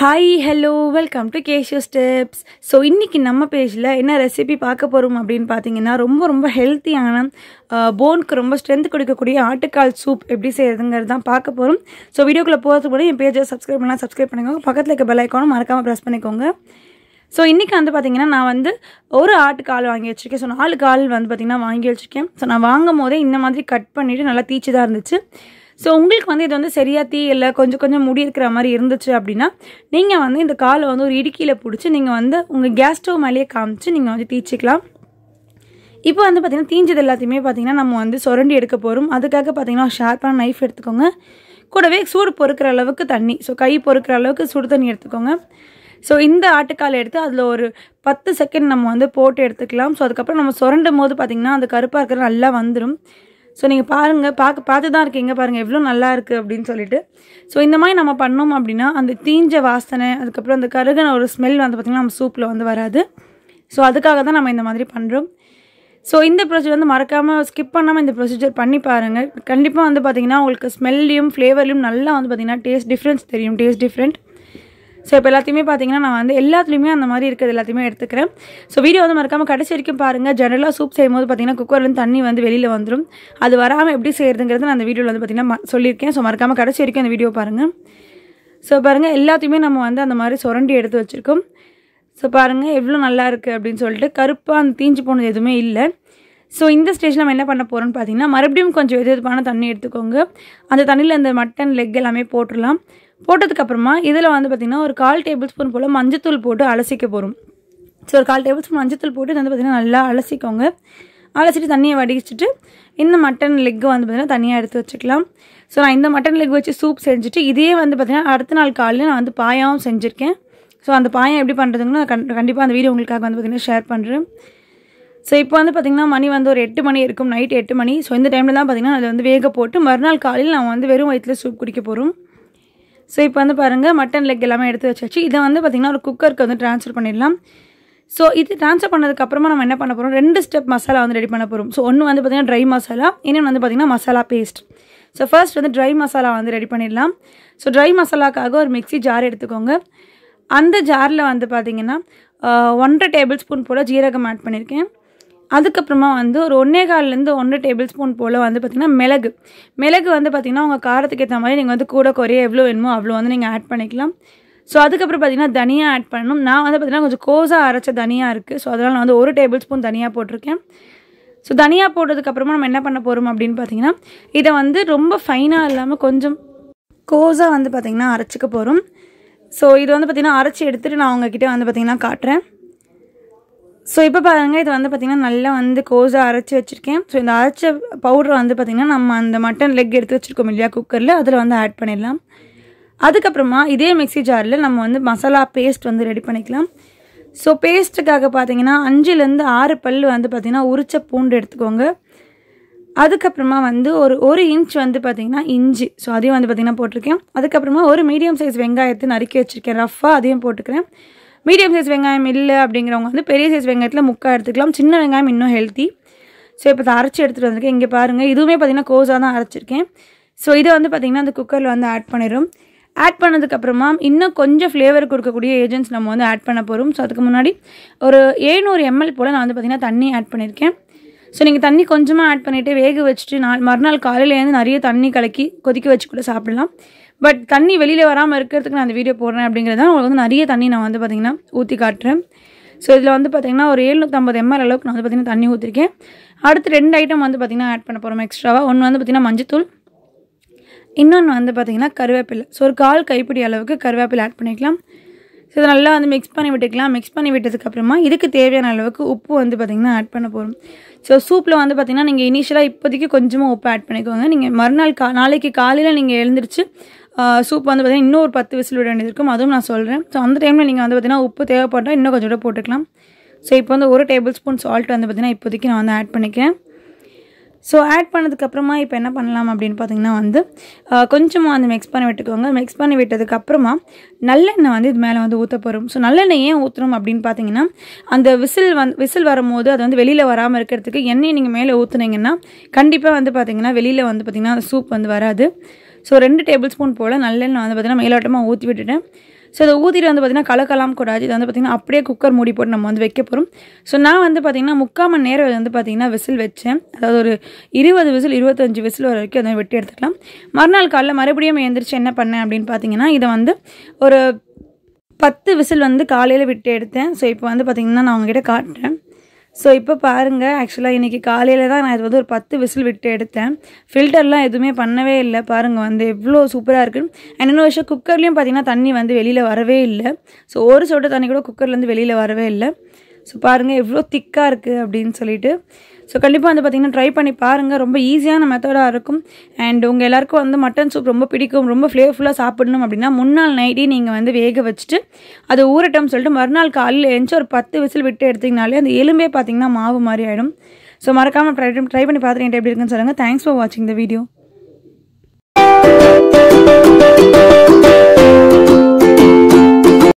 hi hello welcome to Casio steps so இன்றைக்கி நம்ம பேஜில் என்ன ரெசிபி பார்க்க போகிறோம் அப்படின்னு பார்த்தீங்கன்னா ரொம்ப ரொம்ப ஹெல்த்தியான போனுக்கு ரொம்ப ஸ்ட்ரென்த் கொடுக்கக்கூடிய ஆட்டுக்கால் சூப் எப்படி செய்யறதுங்கிறது தான் பார்க்க போகிறோம் ஸோ வீடியோக்குள்ளே போகிறதுக்கு கூட என் பேஜை சப்ஸ்கிரைப் பண்ணலாம் சப்ஸ்கிரைப் பண்ணிக்கோங்க பக்கத்தில் இருக்க பெல் மறக்காமல் ப்ரெஸ் பண்ணிக்கோங்க ஸோ இன்றைக்கி வந்து பார்த்திங்கன்னா நான் வந்து ஒரு ஆட்டு கால் வாங்கி வச்சுருக்கேன் ஸோ நாலு கால் வந்து பார்த்திங்கன்னா வாங்கி வச்சுருக்கேன் ஸோ நான் வாங்கும் போதே இந்த மாதிரி கட் பண்ணிவிட்டு நல்லா தீச்சு தான் இருந்துச்சு ஸோ உங்களுக்கு வந்து இது வந்து சரியாக தீ இல்லை கொஞ்சம் கொஞ்சம் முடி இருக்கிற மாதிரி இருந்துச்சு அப்படின்னா நீங்கள் வந்து இந்த காலை வந்து ஒரு இடுக்கியில் பிடிச்சி நீங்கள் வந்து உங்கள் கேஸ் ஸ்டவ் மேலேயே காமிச்சு நீங்கள் வந்து தீச்சிக்கலாம் இப்போ வந்து பார்த்திங்கன்னா தீஞ்சது எல்லாத்தையுமே பார்த்திங்கன்னா நம்ம வந்து சுரண்டி எடுக்க போகிறோம் அதுக்காக பார்த்திங்கன்னா ஷார்ப்பான நைஃப் எடுத்துக்கோங்க கூடவே சூடு பொறுக்கிற அளவுக்கு தண்ணி ஸோ கை பொறுக்கிற அளவுக்கு சுடு தண்ணி எடுத்துக்கோங்க ஸோ இந்த ஆட்டுக்கால் எடுத்து அதில் ஒரு பத்து செகண்ட் நம்ம வந்து போட்டு எடுத்துக்கலாம் ஸோ அதுக்கப்புறம் நம்ம சுரண்டும் போது பார்த்திங்கன்னா அந்த கருப்பாக இருக்கிற நல்லா வந்துடும் ஸோ நீங்கள் பாருங்கள் பார்க்க பார்த்து தான் இருக்கீங்க பாருங்கள் எவ்வளோ நல்லா இருக்குது அப்படின்னு சொல்லிட்டு ஸோ இந்த மாதிரி நம்ம பண்ணோம் அப்படின்னா அந்த தீஞ்ச வாசனை அதுக்கப்புறம் அந்த கருகன ஒரு ஸ்மெல் வந்து பார்த்திங்கன்னா நம்ம சூப்பில் வந்து வராது ஸோ அதுக்காக தான் நம்ம இந்த மாதிரி பண்ணுறோம் ஸோ இந்த ப்ரொசீஜர் வந்து மறக்காமல் ஸ்கிப் பண்ணாமல் இந்த ப்ரொசீஜர் பண்ணி பாருங்கள் கண்டிப்பாக வந்து பார்த்திங்கன்னா உங்களுக்கு ஸ்மெல்லையும் ஃப்ளேவர்லையும் நல்லா வந்து பார்த்திங்கன்னா டேஸ்ட் டிஃப்ரென்ஸ் தெரியும் டேஸ்ட் டிஃப்ரெண்ட் ஸோ இப்போ எல்லாத்தையுமே பார்த்தீங்கன்னா நான் வந்து எல்லாத்துலேயுமே அந்த மாதிரி இருக்கிறது எல்லாத்தையுமே எடுத்துக்கிறேன் ஸோ வீடியோ வந்து மறக்காமல் கடைசி வரைக்கும் பாருங்கள் ஜென்ரலாக சூப் செய்யும் போது பார்த்தீங்கன்னா குக்கர்லேருந்து தண்ணி வந்து வெளியில் வந்துடும் அது வராமல் எப்படி செய்கிறதுங்கிறது நான் அந்த வீடியோவில் வந்து பார்த்திங்கன்னா சொல்லியிருக்கேன் ஸோ மறக்காமல் கடைசி வரைக்கும் அந்த வீடியோ பாருங்கள் ஸோ பாருங்கள் எல்லாத்தையுமே நம்ம வந்து அந்த மாதிரி சுரண்டி எடுத்து வச்சுருக்கோம் ஸோ பாருங்கள் எவ்வளோ நல்லா இருக்குது அப்படின்னு சொல்லிட்டு கருப்பாக அந்த தீஞ்சு போனது எதுவுமே இல்லை ஸோ இந்த ஸ்டேஜில் நம்ம என்ன பண்ண போகிறோம்னு பார்த்தீங்கன்னா மறுபடியும் கொஞ்சம் எது எதுப்பான தண்ணி எடுத்துக்கோங்க அந்த தண்ணியில் அந்த மட்டன் லெக் எல்லாமே போட்டுடலாம் போட்டதுக்கப்புறமா இதில் வந்து பார்த்திங்கன்னா ஒரு கால் டேபிள் ஸ்பூன் போல் மஞ்சத்தூள் போட்டு அலசிக்க போகிறோம் ஸோ ஒரு கால் டேபிள் ஸ்பூன் மஞ்சத்தூள் போட்டு வந்து பார்த்திங்கன்னா நல்லா அலசிக்கோங்க அலசிட்டு தண்ணியை வடிச்சிட்டு இந்த மட்டன் லெக்கு வந்து பார்த்திங்கன்னா தனியாக எடுத்து வச்சுக்கலாம் ஸோ நான் இந்த மட்டன் லெக் வச்சு சூப் செஞ்சுட்டு இதே வந்து பார்த்திங்கன்னா அடுத்த நாள் காலையில் நான் வந்து பாயாவும் செஞ்சுருக்கேன் ஸோ அந்த பாயம் எப்படி பண்ணுறதுங்கன்னு நான் கண்டிப்பாக அந்த வீடியோ உங்களுக்காக வந்து பார்த்திங்கன்னா ஷேர் பண்ணுறேன் ஸோ இப்போ வந்து பார்த்திங்கன்னா மணி வந்து ஒரு எட்டு மணி இருக்கும் நைட் எட்டு மணி ஸோ இந்த டைமில் தான் பார்த்திங்கன்னா அதை வந்து வேக போட்டு மறுநாள் காலையில் நான் வந்து வெறும் வயிற்றில் சூப் குடிக்க போகிறோம் ஸோ இப்போ வந்து பாருங்கள் மட்டன் லெக் எல்லாமே எடுத்து வச்சாச்சு இதை வந்து பார்த்திங்கன்னா ஒரு குக்கருக்கு வந்து ட்ரான்ஸ்ஃபர் பண்ணிடலாம் ஸோ இது ட்ரான்ஸ்ஃபர் பண்ணதுக்கப்புறமா நம்ம என்ன பண்ண போகிறோம் ரெண்டு ஸ்டெப் மசாலா வந்து ரெடி பண்ண போகிறோம் ஸோ ஒன்று வந்து பார்த்திங்கன்னா ட்ரை மசாலா இன்னொன்று வந்து பார்த்திங்கன்னா மசாலா பேஸ்ட் ஸோ ஃபர்ஸ்ட் வந்து ட்ரை மசாலா வந்து ரெடி பண்ணிடலாம் ஸோ ட்ரை மசாலாக்காக ஒரு மிக்சி ஜார் எடுத்துக்கோங்க அந்த ஜாரில் வந்து பார்த்திங்கன்னா ஒன்றரை டேபிள் ஸ்பூன் போல் ஜீரகம் ஆட் பண்ணியிருக்கேன் அதுக்கப்புறமா வந்து ஒரு ஒன்றே கால்லேருந்து ஒன்று டேபிள் ஸ்பூன் போல் வந்து பார்த்திங்கன்னா மிளகு மிளகு வந்து பார்த்திங்கன்னா உங்கள் காரத்துக்கு ஏற்ற மாதிரி நீங்கள் வந்து கூட குறைய எவ்வளோ வேணுமோ அவ்வளோ வந்து நீங்கள் ஆட் பண்ணிக்கலாம் ஸோ அதுக்கப்புறம் பார்த்திங்கன்னா தனியாக ஆட் பண்ணணும் நான் வந்து பார்த்திங்கன்னா கொஞ்சம் கோஸாக அரைச்ச தனியாக இருக்குது ஸோ அதனால் நான் வந்து ஒரு டேபிள் ஸ்பூன் தனியாக போட்டிருக்கேன் ஸோ தனியாக போட்டதுக்கப்புறமா நம்ம என்ன பண்ண போகிறோம் அப்படின்னு பார்த்திங்கன்னா இதை வந்து ரொம்ப ஃபைனாக இல்லாமல் கொஞ்சம் கோஸாக வந்து பார்த்திங்கன்னா அரைச்சிக்க போகிறோம் ஸோ இது வந்து பார்த்திங்கன்னா அரைச்சி எடுத்துகிட்டு நான் உங்ககிட்ட வந்து பார்த்திங்கன்னா காட்டுறேன் ஸோ இப்போ பாருங்கள் இது வந்து பார்த்திங்கன்னா நல்லா வந்து கோஸாக அரைச்சி வச்சுருக்கேன் ஸோ இந்த அரைச்ச பவுடர் வந்து பார்த்திங்கன்னா நம்ம அந்த மட்டன் லெக் எடுத்து வச்சுருக்கோம் இல்லையா குக்கரில் அதில் வந்து ஆட் பண்ணிடலாம் அதுக்கப்புறமா இதே மிக்சி ஜாரில் நம்ம வந்து மசாலா பேஸ்ட் வந்து ரெடி பண்ணிக்கலாம் ஸோ பேஸ்ட்டுக்காக பார்த்தீங்கன்னா அஞ்சுலேருந்து ஆறு பல் வந்து பார்த்திங்கன்னா உரிச்ச பூண்டு எடுத்துக்கோங்க அதுக்கப்புறமா வந்து ஒரு ஒரு இன்ச் வந்து பார்த்திங்கன்னா இஞ்சி ஸோ அதையும் வந்து பார்த்திங்கன்னா போட்டிருக்கேன் அதுக்கப்புறமா ஒரு மீடியம் சைஸ் வெங்காயத்தை நறுக்கி வச்சுருக்கேன் ரஃப்பாக அதையும் போட்டுக்கிறேன் மீடியம் சைஸ் வெங்காயம் இல்லை அப்படிங்கிறவங்க வந்து பெரிய சைஸ் வெங்காயத்தில் முக்கால் எடுத்துக்கலாம் சின்ன வெங்காயம் இன்னும் ஹெல்த்தி ஸோ இப்போ இதை அரைச்சி எடுத்துகிட்டு வந்திருக்கேன் இங்கே பாருங்கள் இதுவுமே பார்த்திங்கன்னா கோஸாக தான் அரைச்சிருக்கேன் ஸோ இதை வந்து பார்த்திங்கன்னா அந்த குக்கரில் வந்து ஆட் பண்ணிடும் ஆட் பண்ணதுக்கப்புறமா இன்னும் கொஞ்சம் ஃப்ளேவர் கொடுக்கக்கூடிய ஏஜென்ட்ஸ் நம்ம வந்து ஆட் பண்ண போகிறோம் ஸோ அதுக்கு முன்னாடி ஒரு ஏழ்நூறு எம்எல் போல் நான் வந்து பார்த்திங்கன்னா தண்ணி ஆட் பண்ணியிருக்கேன் ஸோ நீங்கள் தண்ணி கொஞ்சமாக ஆட் பண்ணிவிட்டு வேக வச்சுட்டு நாள் மறுநாள் காலையிலேருந்து நிறைய தண்ணி கலக்கி கொதிக்க வச்சு கூட சாப்பிடலாம் பட் தண்ணி வெளியில் வராமல் இருக்கிறதுக்கு நான் அந்த வீடியோ போடுறேன் அப்படிங்கிறது தான் உங்களுக்கு வந்து நிறைய தண்ணி நான் வந்து பார்த்திங்கன்னா ஊற்றி காட்டுறேன் ஸோ இதில் வந்து பார்த்திங்கன்னா ஒரு ஏழ்நூற்றம்பது எம்எல் அளவுக்கு நான் வந்து பார்த்திங்கன்னா தண்ணி ஊற்றிருக்கேன் அடுத்து ரெண்டு ஐட்டம் வந்து பார்த்திங்கன்னா ஆட் பண்ண போகிறோம் எக்ஸ்ட்ராவாக ஒன்று வந்து பார்த்திங்கன்னா மஞ்சத்தூள் இன்னொன்று வந்து பார்த்திங்கன்னா கருவேப்பிலை ஸோ ஒரு கால் கைப்பிடி அளவுக்கு கருவேப்பிலை ஆட் பண்ணிக்கலாம் ஸோ இதை நல்லா வந்து மிக்ஸ் பண்ணி விட்டுக்கலாம் மிக்ஸ் பண்ணி விட்டதுக்கப்புறமா இதுக்கு தேவையான அளவுக்கு உப்பு வந்து பார்த்திங்கன்னா ஆட் பண்ண போகிறோம் ஸோ சூப்பில் வந்து பார்த்திங்கன்னா நீங்கள் இனிஷியலாக இப்போதைக்கு கொஞ்சமாக உப்பு ஆட் பண்ணிக்கோங்க நீங்கள் மறுநாள் கா நாளைக்கு காலையில் நீங்கள் எழுந்திரிச்சு சூப் வந்து பார்த்திங்கன்னா இன்னும் ஒரு பத்து விசில் விட வேண்டியது இருக்கும் அதுவும் நான் சொல்கிறேன் ஸோ அந்த டைமில் நீங்கள் வந்து பார்த்திங்கன்னா உப்பு தேவைப்பட்டால் இன்னும் கொஞ்சம் கூட போட்டுக்கலாம் ஸோ இப்போ வந்து ஒரு டேபிள் ஸ்பூன் சால்ட் வந்து பார்த்திங்கன்னா இப்போதைக்கு நான் வந்து ஆட் பண்ணிக்கிறேன் ஸோ ஆட் பண்ணதுக்கப்புறமா இப்போ என்ன பண்ணலாம் அப்படின்னு பார்த்தீங்கன்னா வந்து கொஞ்சமாக வந்து மிக்ஸ் பண்ணி விட்டுக்கோங்க மிக்ஸ் பண்ணி விட்டதுக்கப்புறமா நல்லெண்ணெய் வந்து இது மேலே வந்து ஊற்ற போகிறோம் ஸோ நல்லெண்ணெய் ஏன் ஊற்றுறோம் அப்படின்னு பார்த்தீங்கன்னா அந்த விசில் வந் விசில் வரும்போது அது வந்து வெளியில் வராமல் இருக்கிறதுக்கு எண்ணெய் நீங்கள் மேலே ஊற்றுனீங்கன்னா கண்டிப்பாக வந்து பார்த்தீங்கன்னா வெளியில் வந்து பார்த்திங்கன்னா சூப் வந்து வராது ஸோ ரெண்டு டேபிள் ஸ்பூன் போல் நல்லெண்ணெய் வந்து பார்த்திங்கன்னா மேலோட்டமாக ஊற்றி விட்டுட்டேன் ஸோ அதை ஊற்றிட்டு வந்து பார்த்திங்கன்னா கலக்கலாம் கூடாது இது வந்து பார்த்திங்கன்னா அப்படியே குக்கர் மூடி போட்டு நம்ம வந்து வைக்க போகிறோம் ஸோ நான் வந்து பார்த்திங்கன்னா முக்கால் மணி நேரம் வந்து பார்த்திங்கன்னா விசில் வச்சேன் அதாவது ஒரு இருபது விசில் இருபத்தஞ்சி விசில் வர வரைக்கும் அதை வெட்டி எடுத்துக்கலாம் மறுநாள் காலைல மறுபடியும் எழுந்திரிச்சு என்ன பண்ணேன் அப்படின்னு பார்த்திங்கன்னா இதை வந்து ஒரு பத்து விசில் வந்து காலையில் விட்டு எடுத்தேன் ஸோ இப்போ வந்து பார்த்திங்கன்னா நான் அவங்ககிட்ட காட்டுறேன் ஸோ இப்போ பாருங்கள் ஆக்சுவலாக இன்றைக்கி காலையில் தான் நான் இது வந்து ஒரு பத்து விசில் விட்டு எடுத்தேன் ஃபில்டர்லாம் எதுவுமே பண்ணவே இல்லை பாருங்கள் வந்து எவ்வளோ சூப்பராக இருக்குது அண்ட் இன்னொரு விஷயம் குக்கர்லேயும் பார்த்திங்கன்னா தண்ணி வந்து வெளியில் வரவே இல்லை ஸோ ஒரு சொட்டு தண்ணி கூட குக்கர்லேருந்து வெளியில் வரவே இல்லை ஸோ பாருங்கள் எவ்வளோ திக்காக இருக்குது அப்படின்னு சொல்லிட்டு ஸோ கண்டிப்பாக வந்து பார்த்திங்கன்னா ட்ரை பண்ணி பாருங்கள் ரொம்ப ஈஸியான மெத்தடாக இருக்கும் அண்ட் உங்கள் எல்லாேருக்கும் வந்து மட்டன் சூப் ரொம்ப பிடிக்கும் ரொம்ப ஃப்ளேவர்ஃபுல்லாக சாப்பிடணும் அப்படின்னா முன்னாள் நைட்டே நீங்கள் வந்து வேக வச்சுட்டு அது ஊரட்டம் சொல்லிட்டு மறுநாள் காலையில் எழுந்து ஒரு பத்து விசில் விட்டு எடுத்திங்கனாலே அந்த எலும்பே பார்த்திங்கன்னா மாவு மாதிரி ஆகிடும் ஸோ மறக்காமல் ட்ரை ட்ரை பண்ணி பார்த்துட்டு எப்படி இருக்குன்னு சொல்லுங்கள் தேங்க்ஸ் ஃபார் வாட்சிங் த வீடியோ